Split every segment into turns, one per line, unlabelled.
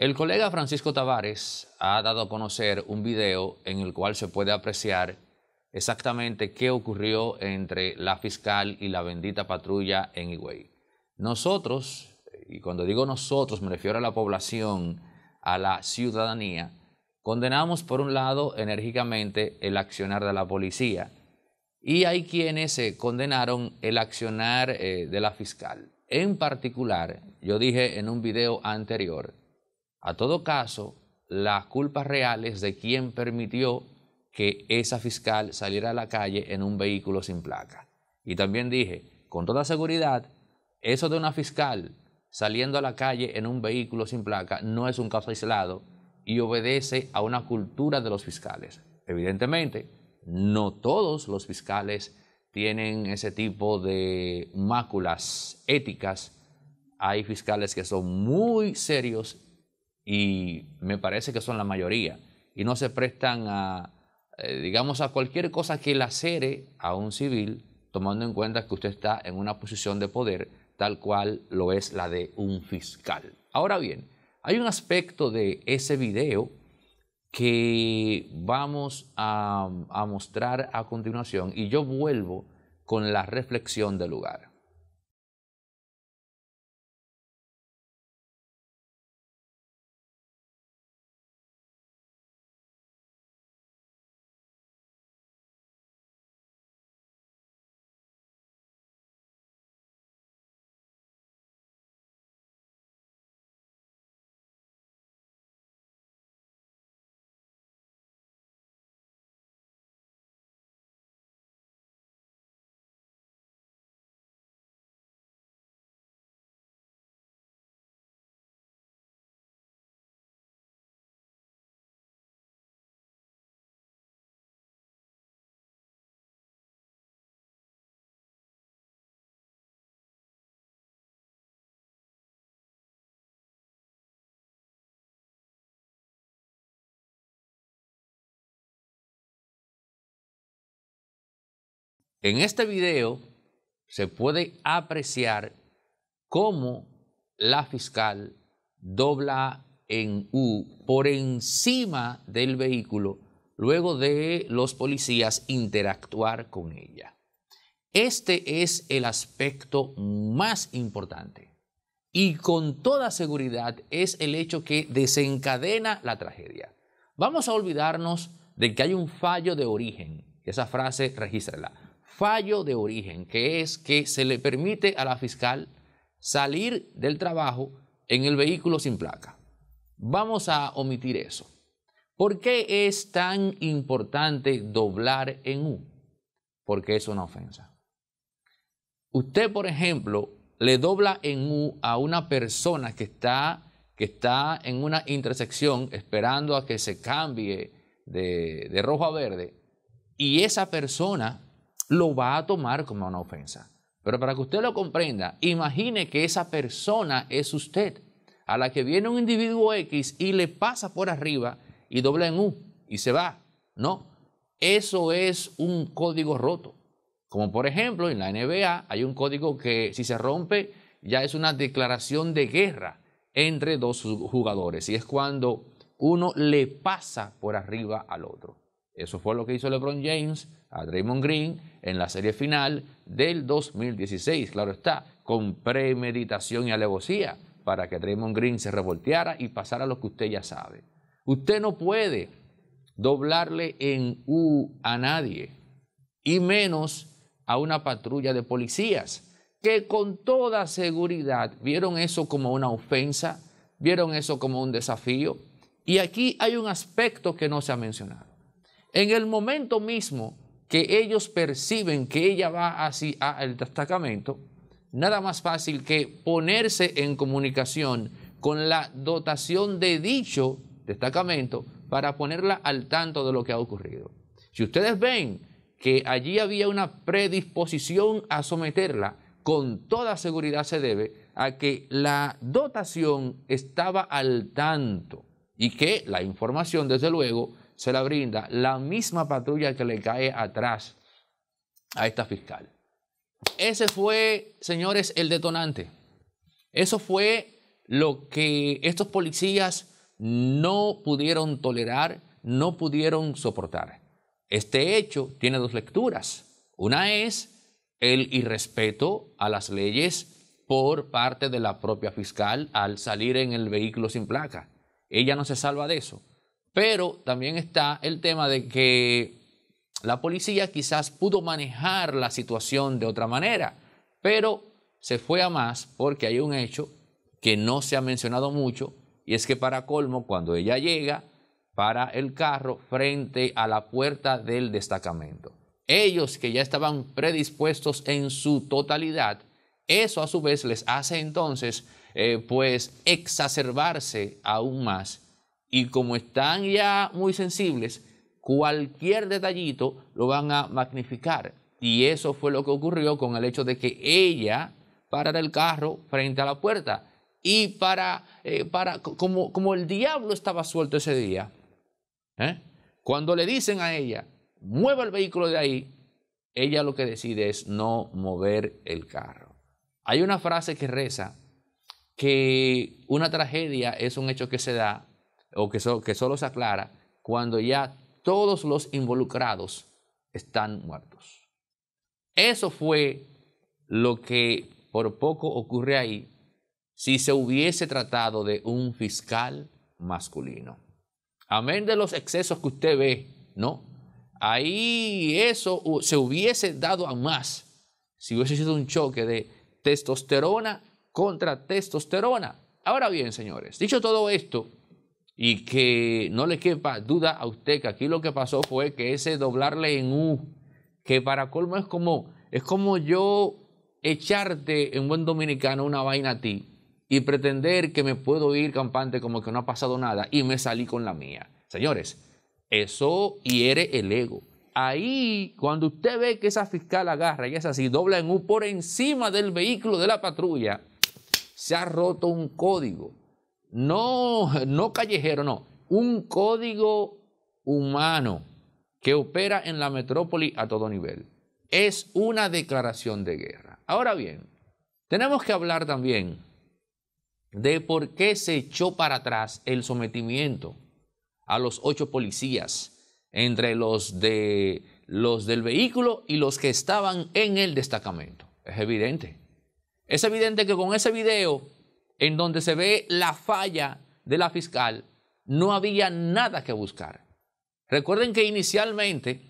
El colega Francisco Tavares ha dado a conocer un video en el cual se puede apreciar exactamente qué ocurrió entre la fiscal y la bendita patrulla en Higüey. Nosotros, y cuando digo nosotros me refiero a la población, a la ciudadanía, condenamos por un lado enérgicamente el accionar de la policía y hay quienes se eh, condenaron el accionar eh, de la fiscal. En particular, yo dije en un video anterior, a todo caso, las culpas reales de quien permitió que esa fiscal saliera a la calle en un vehículo sin placa. Y también dije, con toda seguridad, eso de una fiscal saliendo a la calle en un vehículo sin placa no es un caso aislado y obedece a una cultura de los fiscales. Evidentemente, no todos los fiscales tienen ese tipo de máculas éticas. Hay fiscales que son muy serios y me parece que son la mayoría, y no se prestan a, eh, digamos, a cualquier cosa que lacere a un civil, tomando en cuenta que usted está en una posición de poder tal cual lo es la de un fiscal. Ahora bien, hay un aspecto de ese video que vamos a mostrar a continuación y yo vuelvo con la reflexión del lugar. En este video se puede apreciar cómo la fiscal dobla en U por encima del vehículo luego de los policías interactuar con ella. Este es el aspecto más importante y con toda seguridad es el hecho que desencadena la tragedia. Vamos a olvidarnos de que hay un fallo de origen, esa frase regístrala fallo de origen, que es que se le permite a la fiscal salir del trabajo en el vehículo sin placa. Vamos a omitir eso. ¿Por qué es tan importante doblar en U? Porque es una ofensa. Usted, por ejemplo, le dobla en U a una persona que está, que está en una intersección esperando a que se cambie de, de rojo a verde y esa persona lo va a tomar como una ofensa. Pero para que usted lo comprenda, imagine que esa persona es usted, a la que viene un individuo X y le pasa por arriba y dobla en U y se va. No, eso es un código roto. Como por ejemplo en la NBA hay un código que si se rompe ya es una declaración de guerra entre dos jugadores y es cuando uno le pasa por arriba al otro. Eso fue lo que hizo LeBron James a Draymond Green en la serie final del 2016, claro está, con premeditación y alevosía para que Draymond Green se revolteara y pasara lo que usted ya sabe. Usted no puede doblarle en U a nadie, y menos a una patrulla de policías, que con toda seguridad vieron eso como una ofensa, vieron eso como un desafío. Y aquí hay un aspecto que no se ha mencionado. En el momento mismo que ellos perciben que ella va hacia el destacamento, nada más fácil que ponerse en comunicación con la dotación de dicho destacamento para ponerla al tanto de lo que ha ocurrido. Si ustedes ven que allí había una predisposición a someterla, con toda seguridad se debe a que la dotación estaba al tanto y que la información, desde luego, se la brinda la misma patrulla que le cae atrás a esta fiscal. Ese fue, señores, el detonante. Eso fue lo que estos policías no pudieron tolerar, no pudieron soportar. Este hecho tiene dos lecturas. Una es el irrespeto a las leyes por parte de la propia fiscal al salir en el vehículo sin placa. Ella no se salva de eso. Pero también está el tema de que la policía quizás pudo manejar la situación de otra manera, pero se fue a más porque hay un hecho que no se ha mencionado mucho y es que para colmo, cuando ella llega, para el carro frente a la puerta del destacamento. Ellos que ya estaban predispuestos en su totalidad, eso a su vez les hace entonces eh, pues exacerbarse aún más y como están ya muy sensibles, cualquier detallito lo van a magnificar. Y eso fue lo que ocurrió con el hecho de que ella parara el carro frente a la puerta. Y para, eh, para como, como el diablo estaba suelto ese día, ¿eh? cuando le dicen a ella, mueva el vehículo de ahí, ella lo que decide es no mover el carro. Hay una frase que reza que una tragedia es un hecho que se da o que, que solo se aclara cuando ya todos los involucrados están muertos. Eso fue lo que por poco ocurre ahí si se hubiese tratado de un fiscal masculino. Amén de los excesos que usted ve, ¿no? Ahí eso se hubiese dado a más si hubiese sido un choque de testosterona contra testosterona. Ahora bien, señores, dicho todo esto, y que no le quepa duda a usted que aquí lo que pasó fue que ese doblarle en U, que para colmo es como, es como yo echarte en buen dominicano una vaina a ti y pretender que me puedo ir campante como que no ha pasado nada y me salí con la mía. Señores, eso hiere el ego. Ahí, cuando usted ve que esa fiscal agarra y es así, dobla en U por encima del vehículo de la patrulla, se ha roto un código no, no callejero, no, un código humano que opera en la metrópoli a todo nivel. Es una declaración de guerra. Ahora bien, tenemos que hablar también de por qué se echó para atrás el sometimiento a los ocho policías entre los, de, los del vehículo y los que estaban en el destacamento. Es evidente. Es evidente que con ese video en donde se ve la falla de la fiscal, no había nada que buscar. Recuerden que inicialmente,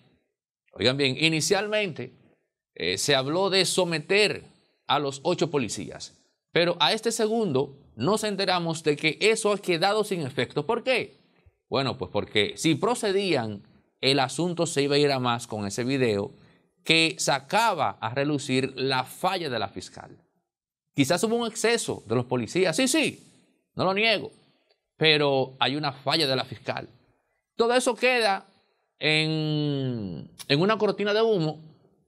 oigan bien, inicialmente eh, se habló de someter a los ocho policías, pero a este segundo nos enteramos de que eso ha quedado sin efecto. ¿Por qué? Bueno, pues porque si procedían, el asunto se iba a ir a más con ese video que sacaba a relucir la falla de la fiscal. Quizás hubo un exceso de los policías, sí, sí, no lo niego, pero hay una falla de la fiscal. Todo eso queda en, una cortina de humo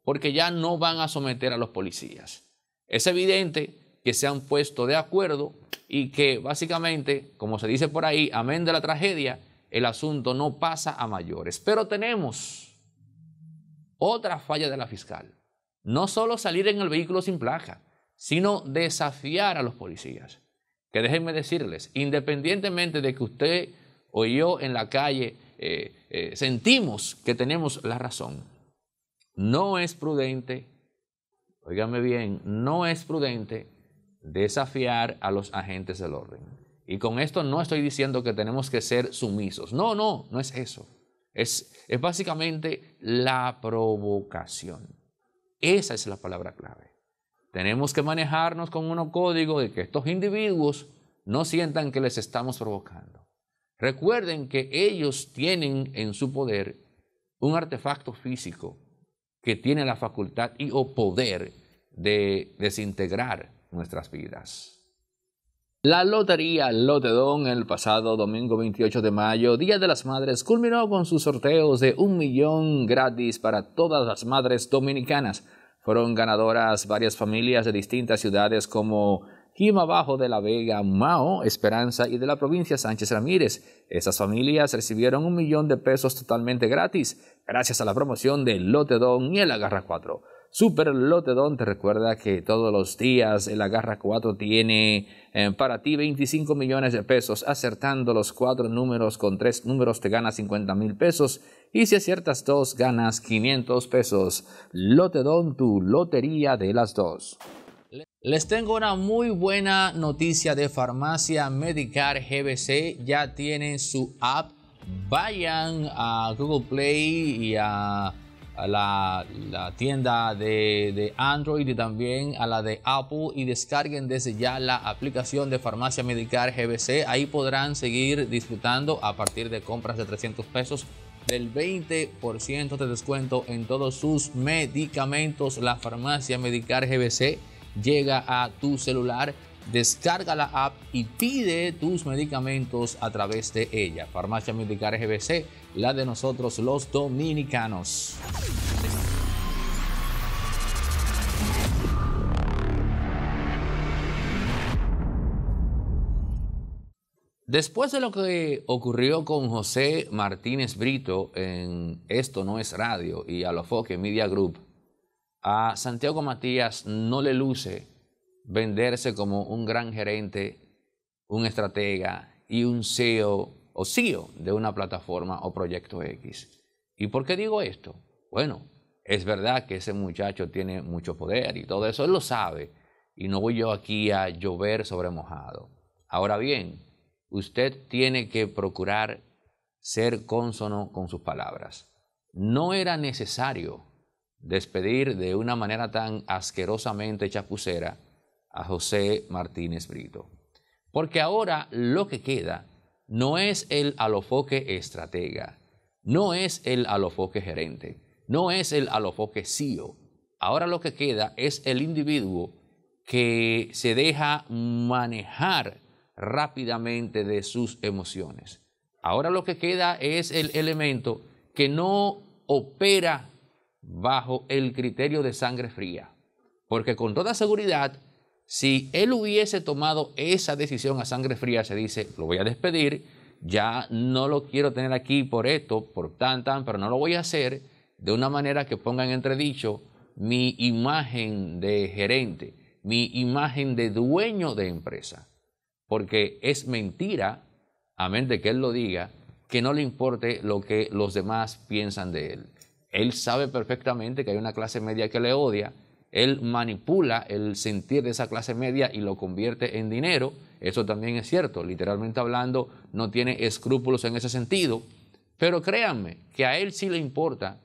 porque ya no van a someter a los policías. Es evidente que se han puesto de acuerdo y que básicamente, como se dice por ahí, amén de la tragedia, el asunto no pasa a mayores. Pero tenemos otra falla de la fiscal. No solo salir en el vehículo sin placa, sino desafiar a los policías. Que déjenme decirles, independientemente de que usted o yo en la calle eh, eh, sentimos que tenemos la razón, no es prudente, óigame bien, no es prudente desafiar a los agentes del orden. Y con esto no estoy diciendo que tenemos que ser sumisos. No, no, no es eso. Es, es básicamente la provocación. Esa es la palabra clave. Tenemos que manejarnos con uno código de que estos individuos no sientan que les estamos provocando. Recuerden que ellos tienen en su poder un artefacto físico que tiene la facultad y o poder de desintegrar nuestras vidas. La lotería Lotedón el pasado domingo 28 de mayo, Día de las Madres, culminó con sus sorteos de un millón gratis para todas las madres dominicanas. Fueron ganadoras varias familias de distintas ciudades como Jimabajo Bajo de la Vega, Mao, Esperanza y de la provincia Sánchez Ramírez. Esas familias recibieron un millón de pesos totalmente gratis gracias a la promoción del Lotedón y el Agarra 4. Super Lotedón, te recuerda que todos los días el Agarra 4 tiene eh, para ti 25 millones de pesos. Acertando los cuatro números con tres números te ganas 50 mil pesos. Y si aciertas dos, ganas 500 pesos. Lotedón, tu lotería de las dos. Les tengo una muy buena noticia de Farmacia Medicar GBC. Ya tienen su app. Vayan a Google Play y a a la, tienda de, Android y también a la de Apple y descarguen desde ya la aplicación de Farmacia Medicar GBC. Ahí podrán seguir disfrutando a partir de compras de 300 pesos del 20% de descuento en todos sus medicamentos. La Farmacia Medicar GBC llega a tu celular Descarga la app y pide tus medicamentos a través de ella. Farmacia Medical GBC, la de nosotros los dominicanos. Después de lo que ocurrió con José Martínez Brito en Esto No es Radio y a los Media Group, a Santiago Matías no le luce venderse como un gran gerente, un estratega y un CEO o CEO e de una plataforma o proyecto X. ¿Y por qué digo esto? Bueno, es verdad que ese muchacho tiene mucho poder y todo eso, él lo sabe. Y no voy yo aquí a llover sobre mojado. Ahora bien, usted tiene que procurar ser cónsono con sus palabras. No era necesario despedir de una manera tan asquerosamente chapucera a José Martínez Brito. Porque ahora lo que queda no es el alofoque estratega, no es el alofoque gerente, no es el alofoque CEO. Ahora lo que queda es el individuo que se deja manejar rápidamente de sus emociones. Ahora lo que queda es el elemento que no opera bajo el criterio de sangre fría, porque con toda seguridad si él hubiese tomado esa decisión a sangre fría, se dice, lo voy a despedir, ya no lo quiero tener aquí por esto, por tan, tan, pero no lo voy a hacer de una manera que ponga en entredicho mi imagen de gerente, mi imagen de dueño de empresa. Porque es mentira, a menos que él lo diga, que no le importe lo que los demás piensan de él. Él sabe perfectamente que hay una clase media que le odia, él manipula el sentir de esa clase media y lo convierte en dinero. Eso también es cierto, literalmente hablando, no tiene escrúpulos en ese sentido. Pero créanme que a él sí le importa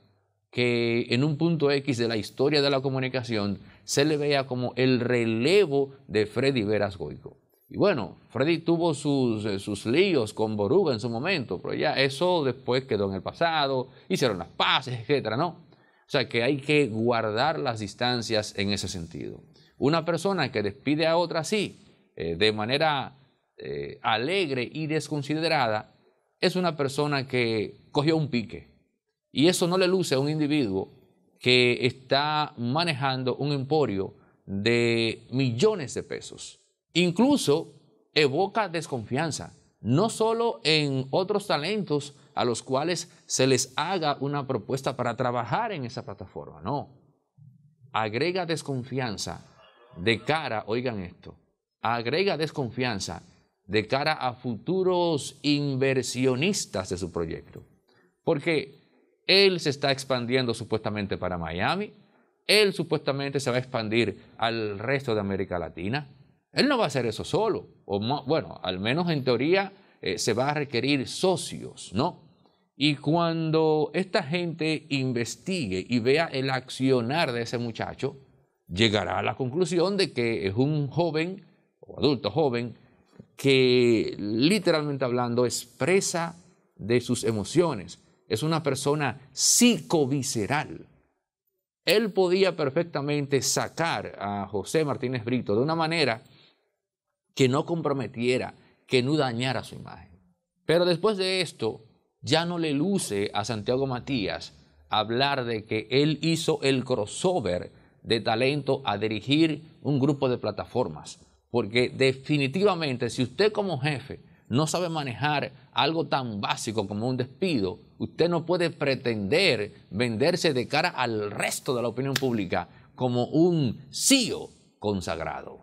que en un punto X de la historia de la comunicación se le vea como el relevo de Freddy Veras Goico. Y bueno, Freddy tuvo sus, eh, sus líos con Boruga en su momento, pero ya eso después quedó en el pasado, hicieron las paces, etcétera, ¿no? O sea que hay que guardar las distancias en ese sentido. Una persona que despide a otra así, eh, de manera eh, alegre y desconsiderada, es una persona que cogió un pique. Y eso no le luce a un individuo que está manejando un emporio de millones de pesos. Incluso evoca desconfianza, no solo en otros talentos, a los cuales se les haga una propuesta para trabajar en esa plataforma. No. Agrega desconfianza de cara, oigan esto, agrega desconfianza de cara a futuros inversionistas de su proyecto. Porque él se está expandiendo supuestamente para Miami, él supuestamente se va a expandir al resto de América Latina. Él no va a hacer eso solo, o bueno, al menos en teoría eh, se va a requerir socios, ¿no? Y cuando esta gente investigue y vea el accionar de ese muchacho, llegará a la conclusión de que es un joven o adulto joven que literalmente hablando expresa de sus emociones. Es una persona psicovisceral. Él podía perfectamente sacar a José Martínez Brito de una manera que no comprometiera, que no dañara su imagen. Pero después de esto, ya no le luce a Santiago Matías hablar de que él hizo el crossover de talento a dirigir un grupo de plataformas. Porque definitivamente si usted como jefe no sabe manejar algo tan básico como un despido, usted no puede pretender venderse de cara al resto de la opinión pública como un CEO consagrado.